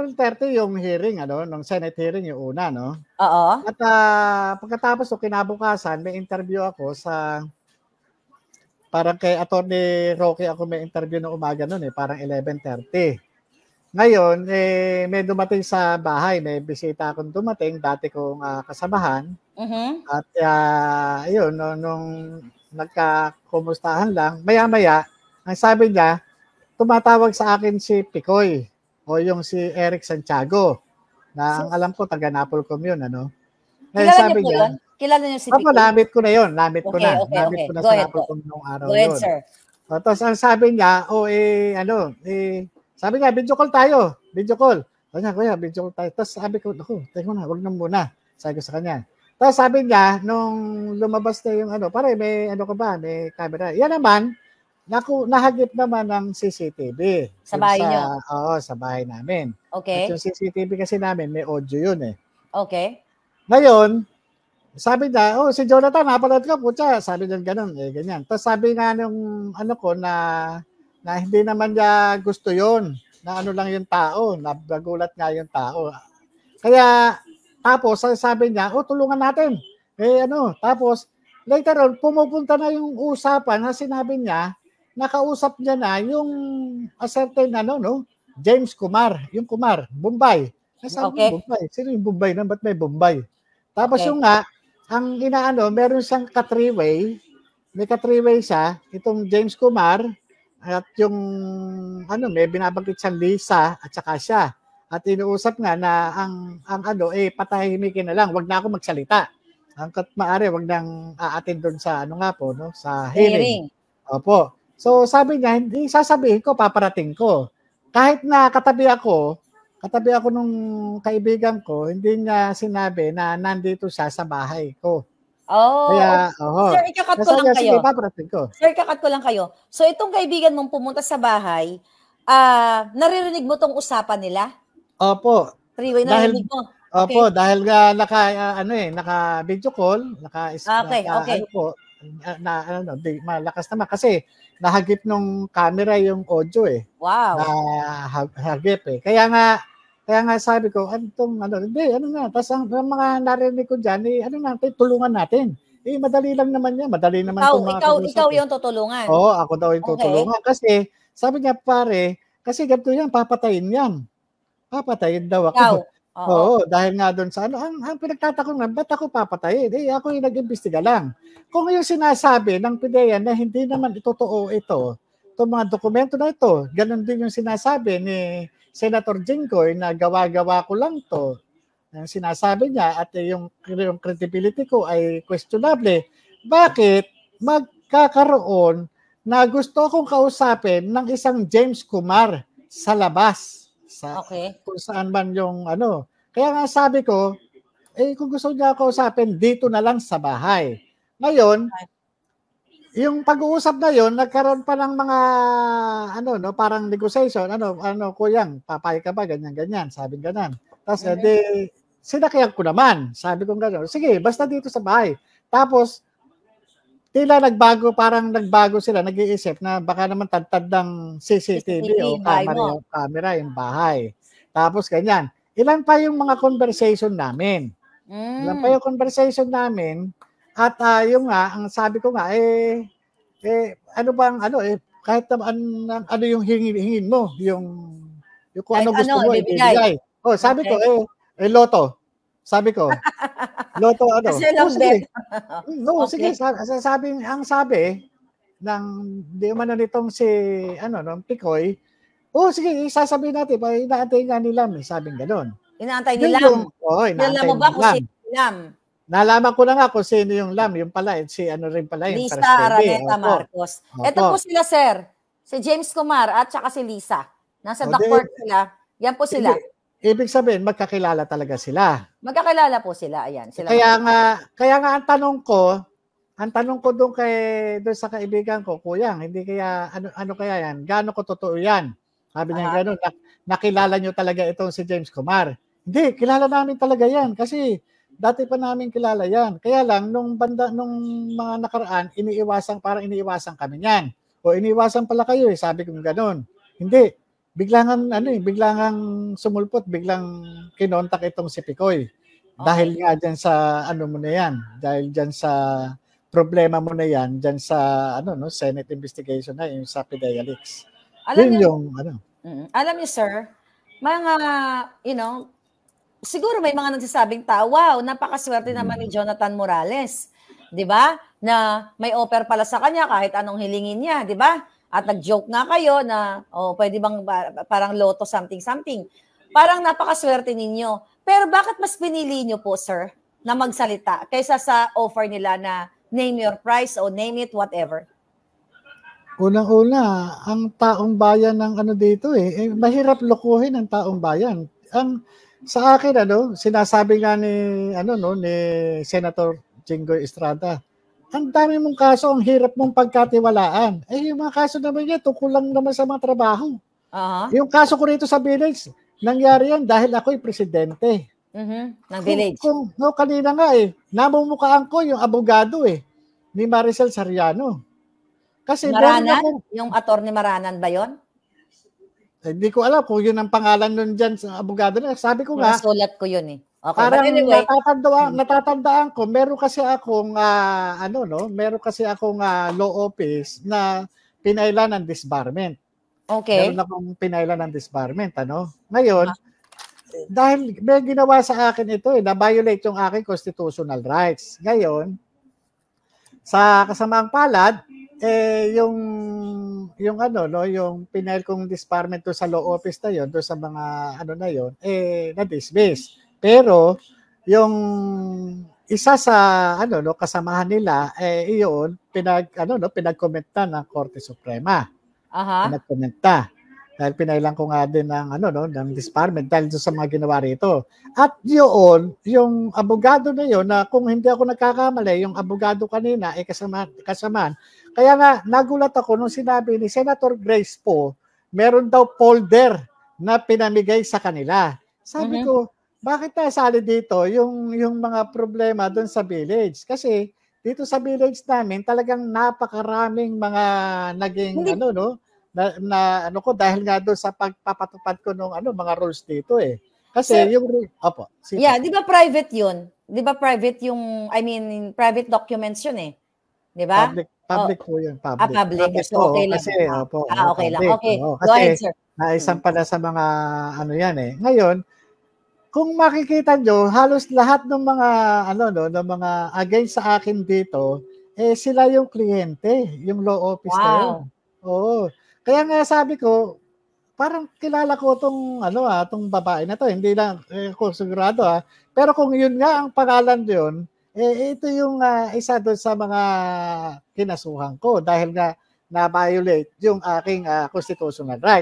April 30 yung hearing, ano, nung Senate hearing yung una, no? Oo. At uh, pagkatapos o kinabukasan, may interview ako sa parang kay Attorney Rocky ako may interview ng umaga noon eh, parang 11.30. Ngayon, eh, may dumating sa bahay, may bisita akong dumating, dati kong uh, kasamahan. Uh-huh. At uh, ah, yun, no, nung nagkakumustahan lang, maya-maya, ang sabi niya, tumatawag sa akin si Picoy o yung si Eric Santiago na ang alam ko taga Napol commune ano. Ngayon sabi niya, Kilala niyo si Pico? Ako, namit ko na yun. Namit okay, na. Okay, namit okay. ko na Go sa Napol commune nung araw Go ahead, yun. sir. tapos ang sabi niya, o oh, eh, ano, eh, sabi niya, video call tayo. Video call. Sabi niya, kuya, video call tayo. Tapos sabi ko, ako, tayo na, huwag na muna. Sabi ko sa kanya. Tapos sabi niya, nung lumabas na yung ano, pare, may ano ka ba, may camera. Yan naman, Naku, nahagip naman ng CCTV. Sa bahay sa, niyo? Oo, sa bahay namin. Okay. At yung CCTV kasi namin, may audio yun eh. Okay. Ngayon, sabi na, oh, si Jonathan, napanood ka, putya. Sabi niya, ganun, eh, ganyan. Tapos sabi nga nung, ano ko, na, na hindi naman niya gusto yon na ano lang yung tao, nagulat nga yung tao. Kaya, tapos, sabi niya, oh, tulungan natin. Eh, ano, tapos, later on, pumupunta na yung usapan na sinabi niya nakausap niya na yung a certain ano, no? James Kumar, yung Kumar, Bombay. Nasaan okay. yung Bombay? Sino yung Bombay na? Ba't may Bombay? Tapos okay. yung nga, ang inaano, meron siyang katriway, may katriway siya, itong James Kumar, at yung, ano, may binabanggit siyang Lisa, at saka siya. At inuusap nga na ang, ang ano, eh, patahimikin na lang, wag na ako magsalita. Ang kat maari, wag nang aatin doon sa, ano nga po, no, sa hearing. hearing. Opo. So sabi niya, hindi sasabihin ko, paparating ko. Kahit na katabi ako, katabi ako nung kaibigan ko, hindi niya sinabi na nandito siya sa bahay ko. Oh. Kaya, oho. Sir, ikakat ko lang kayo. Sige, paparating ko. Sir, ikakat ko lang kayo. So itong kaibigan mong pumunta sa bahay, ah uh, naririnig mo tong usapan nila? Opo. Three-way, naririnig dahil, mo? Okay. Opo, dahil uh, naka, uh, ano eh, naka video call, naka, ah, okay, naka okay. ano po, na ano, di, malakas naman kasi nahagip nung camera yung audio eh. Wow. Nahagip eh. Kaya nga kaya nga sabi ko, ano ano, hindi, ano na, tapos ang, ang mga narinig ko diyan, eh, ano natin, eh, tulungan natin. Eh, madali lang naman yan. Madali naman ikaw, mga ikaw, ikaw yung tutulungan. Oo, ako daw yung tutulungan. Okay. Kasi, sabi niya, pare, kasi ganito yan, papatayin yan. Papatayin daw ako. Ikaw. Oo. Oo, dahil nga doon sa ano, ang, ang pinagtatakong nga, ba't ako papatayin? Eh, ako yung nag-imbestiga lang. Kung yung sinasabi ng PDEA na hindi naman totoo ito, itong mga dokumento na ito, ganun din yung sinasabi ni Senator Jinkoy na gawa-gawa ko lang to. Ang sinasabi niya at yung, yung credibility ko ay questionable. Bakit magkakaroon na gusto kong kausapin ng isang James Kumar sa labas? Sa, okay. Kung saan man yung ano. Kaya nga sabi ko, eh kung gusto niya ako usapin, dito na lang sa bahay. Ngayon, yung pag-uusap na yon nagkaroon pa ng mga ano no parang negotiation ano ano kuyang papay ka ba ganyan ganyan sabi ganyan tapos edi eh, sinakyan ko naman sabi ko ganyan sige basta dito sa bahay tapos tila nagbago, parang nagbago sila, nag-iisip na baka naman tantad ng CCTV o camera, o camera yung bahay. Tapos ganyan. Ilan pa yung mga conversation namin? Mm. Ilan pa hmm. yung conversation namin? At uh, ah, yung nga, ang sabi ko nga, eh, eh ano bang, ano, eh, kahit an, an, ano yung hingin, hingin mo, yung, yung kung ano gusto ano, mo, eh, ibigay. ibigay. Oh, sabi okay. ko, eh, eh, loto, sabi ko, Loto ano? Kasi oh, sige. Hmm, no, okay. sige. Sabi, ang sabi ng di man nitong si ano nung Picoy, oh sige, isasabihin natin, pa inaantay nga nila, Lam, eh, sabing ganoon. Inaantay nila. Lam. Oo, oh, inaantay mo ba kung si Lam? Nalaman ko na nga kung sino yung Lam, yung pala, eh, si ano rin pala yung Lisa Araneta Opo. Marcos. Opo. Ito po sila, sir. Si James Kumar at saka si Lisa. Nasa o, the court sila. Yan po sila. Hindi. Ibig sabihin, magkakilala talaga sila. Magkakilala po sila, ayan. Sila kaya mag- nga, kaya nga ang tanong ko, ang tanong ko doon kay doon sa kaibigan ko, kuya, hindi kaya ano ano kaya yan? Gaano ko totoo yan? Sabi niya ah. ganoon, nak, nakilala niyo talaga itong si James Kumar. Hindi, kilala namin talaga yan kasi dati pa namin kilala yan. Kaya lang nung banda nung mga nakaraan, iniiwasan parang iniiwasan kami niyan. O iniiwasan pala kayo, eh, sabi ko ganoon. Hindi, biglang ano eh, biglang sumulpot, biglang kinontak itong si Picoy. Ah. Dahil nga diyan sa ano mo na 'yan, dahil diyan sa problema mo na 'yan, diyan sa ano no, Senate investigation na yung sa Pidayalix. Alam Yun niyo, yung ano. Mm, alam niyo sir, mga you know, siguro may mga nagsasabing tao, wow, napakaswerte naman ni Jonathan Morales. 'Di ba? Na may offer pala sa kanya kahit anong hilingin niya, 'di ba? At nag-joke nga kayo na, oh, pwede bang parang loto something-something. Parang napakaswerte ninyo. Pero bakit mas pinili nyo po, sir, na magsalita kaysa sa offer nila na name your price o name it whatever? Unang-una, ang taong bayan ng ano dito eh, eh mahirap lokohin ang taong bayan. Ang sa akin ano, sinasabi nga ni ano no ni Senator Jinggoy Estrada, ang dami mong kaso, ang hirap mong pagkatiwalaan. Eh, yung mga kaso naman yan, tungkol lang naman sa mga trabaho. Uh-huh. Yung kaso ko rito sa village, nangyari yan dahil ako'y presidente. Mm-hmm. Ng village. Kung, kung, no, kanina nga eh, namumukaan ko yung abogado eh, ni Maricel Sariano. Kasi Maranan? Ako, yung attorney Maranan ba yon? Hindi eh, ko alam kung yun ang pangalan nun dyan sa abogado na. Sabi ko nga. Nasulat ko yun eh. Okay, Parang anyway, natatandaan, hmm. natatandaan ko, meron kasi akong uh, ano no, meron kasi akong uh, law office na pinailan ng disbarment. Okay. Meron akong pinailan ng disbarment, ano? Ngayon, ah. dahil may ginawa sa akin ito eh, na-violate yung aking constitutional rights. Ngayon, sa kasamaang palad, eh yung yung ano no yung pinail kong disbarment to sa law office na yon do sa mga ano na yon eh na dismiss pero yung isa sa ano no kasamahan nila eh iyon pinag ano no pinagkomenta ng Korte Suprema. Aha. Pinagkomenta. Dahil pinailan ko nga din ng ano no ng disbarment dahil sa mga ginawa rito. At yun, yung abogado na yun na kung hindi ako nagkakamali, yung abogado kanina ay eh, kasama kasamaan. Kaya nga nagulat ako nung sinabi ni Senator Grace po, meron daw folder na pinamigay sa kanila. Sabi mm-hmm. ko, bakit nasali dito yung, yung mga problema doon sa village? Kasi dito sa village namin, talagang napakaraming mga naging Hindi. ano, no? Na, na, ano ko, dahil nga doon sa pagpapatupad ko ng ano, mga rules dito eh. Kasi Sir, yung, opo. Sita. Yeah, di ba private yun? Di ba private yung, I mean, private documents yun eh. Di ba? Public, public oh. po yun. Public. Ah, public. public so, okay lang. Kasi, ah, ah okay public. lang. Okay, oh, go ahead, sir. Mm. Na isang pala sa mga ano yan eh. Ngayon, kung makikita nyo, halos lahat ng mga ano no, ng mga against sa akin dito, eh sila yung kliyente, yung law office wow. na yun. Oo. Kaya nga sabi ko, parang kilala ko tong ano ah, tong babae na to, hindi lang eh, ko sigurado ah. Pero kung yun nga ang pangalan yun, eh ito yung uh, isa doon sa mga kinasuhan ko dahil nga na-violate yung aking uh, constitutional right.